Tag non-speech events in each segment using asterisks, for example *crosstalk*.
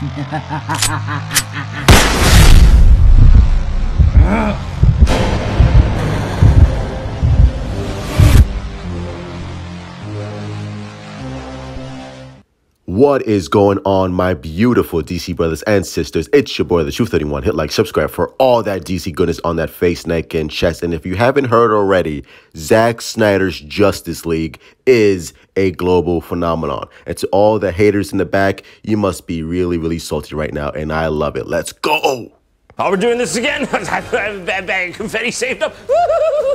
Ugh. *laughs* What is going on, my beautiful DC brothers and sisters? It's your boy, the Truth 31. Hit like, subscribe for all that DC goodness on that face, neck, and chest. And if you haven't heard already, Zack Snyder's Justice League is a global phenomenon. And to all the haters in the back, you must be really, really salty right now. And I love it. Let's go. Are oh, we doing this again? I have confetti saved up. *laughs*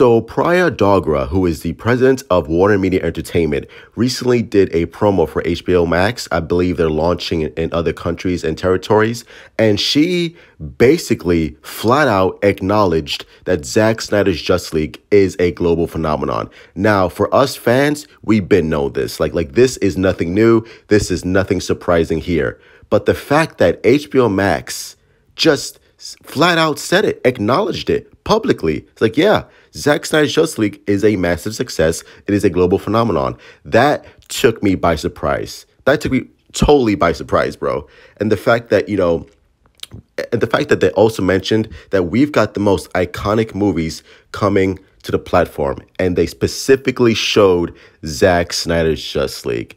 So Priya Dogra, who is the president of Warner Media Entertainment, recently did a promo for HBO Max. I believe they're launching in other countries and territories. And she basically flat out acknowledged that Zack Snyder's Just League is a global phenomenon. Now, for us fans, we've been know this. Like, like this is nothing new. This is nothing surprising here. But the fact that HBO Max just flat out said it, acknowledged it publicly. It's like, yeah, Zack Snyder's Justice League is a massive success. It is a global phenomenon. That took me by surprise. That took me totally by surprise, bro. And the fact that, you know, and the fact that they also mentioned that we've got the most iconic movies coming to the platform, and they specifically showed Zack Snyder's Just League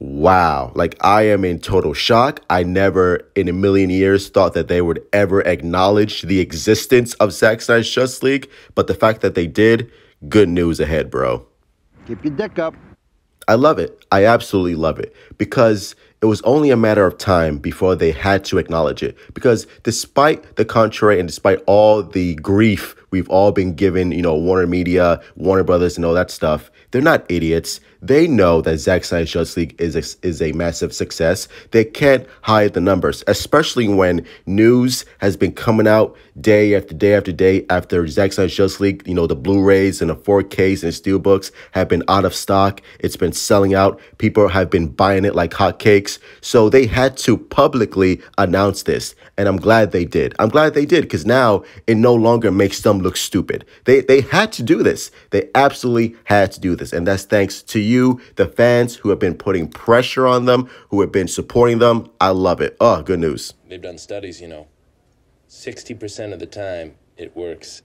wow, like I am in total shock. I never in a million years thought that they would ever acknowledge the existence of Zack Snyder's Justice League, but the fact that they did, good news ahead, bro. Keep your dick up. I love it. I absolutely love it because it was only a matter of time before they had to acknowledge it. Because despite the contrary and despite all the grief we've all been given, you know, Warner Media, Warner Brothers, and all that stuff, they're not idiots. They know that Zack Snyder's Justice League is a, is a massive success. They can't hide the numbers, especially when news has been coming out day after day after day after Zack Snyder's Justice League. You know, the Blu-rays and the 4Ks and steelbooks have been out of stock. It's been selling out. People have been buying it like hotcakes. So they had to publicly announce this, and I'm glad they did. I'm glad they did because now it no longer makes them look stupid. They they had to do this. They absolutely had to do this, and that's thanks to you you, the fans who have been putting pressure on them, who have been supporting them. I love it. Oh, good news. They've done studies, you know. 60% of the time, it works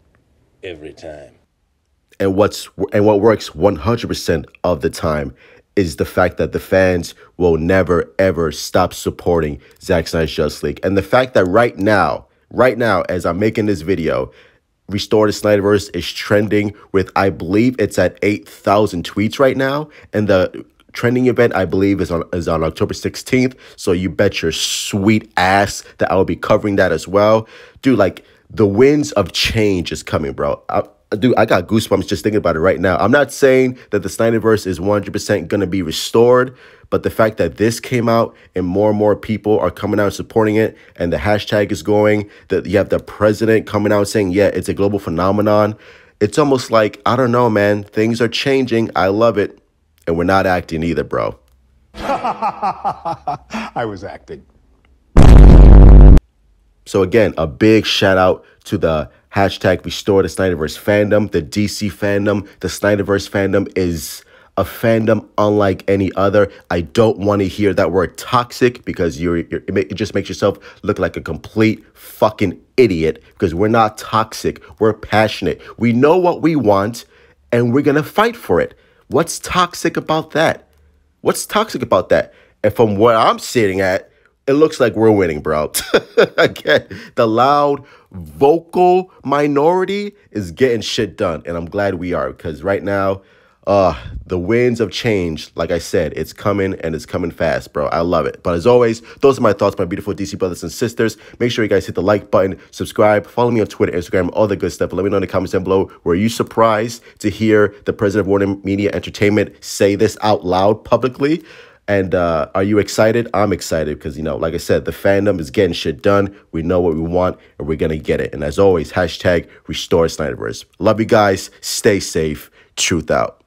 every time. And what's and what works 100% of the time is the fact that the fans will never ever stop supporting Zack Snyder's Just League. And the fact that right now, right now as I'm making this video, Restore the Snyderverse is trending with, I believe it's at 8,000 tweets right now. And the trending event, I believe, is on, is on October 16th. So you bet your sweet ass that I will be covering that as well. Dude, like, the winds of change is coming, bro. I, dude, I got goosebumps just thinking about it right now. I'm not saying that the Snyderverse is 100% going to be restored, but the fact that this came out and more and more people are coming out supporting it, and the hashtag is going, that you have the president coming out saying, yeah, it's a global phenomenon. It's almost like, I don't know, man, things are changing. I love it. And we're not acting either, bro. *laughs* I was acting. So, again, a big shout out to the Hashtag restore the Snyderverse fandom, the DC fandom. The Snyderverse fandom is a fandom unlike any other. I don't want to hear that word toxic because you're, you're it just makes yourself look like a complete fucking idiot because we're not toxic. We're passionate. We know what we want and we're going to fight for it. What's toxic about that? What's toxic about that? And from where I'm sitting at, it looks like we're winning, bro. *laughs* Again, the loud vocal minority is getting shit done, and I'm glad we are because right now, uh, the winds of change, like I said, it's coming and it's coming fast, bro. I love it. But as always, those are my thoughts, my beautiful DC brothers and sisters. Make sure you guys hit the like button, subscribe, follow me on Twitter, Instagram, all the good stuff. let me know in the comments down below. Were you surprised to hear the president of Warner Media Entertainment say this out loud publicly? And uh, are you excited? I'm excited because, you know, like I said, the fandom is getting shit done. We know what we want and we're going to get it. And as always, hashtag restore Snyderverse. Love you guys. Stay safe. Truth out.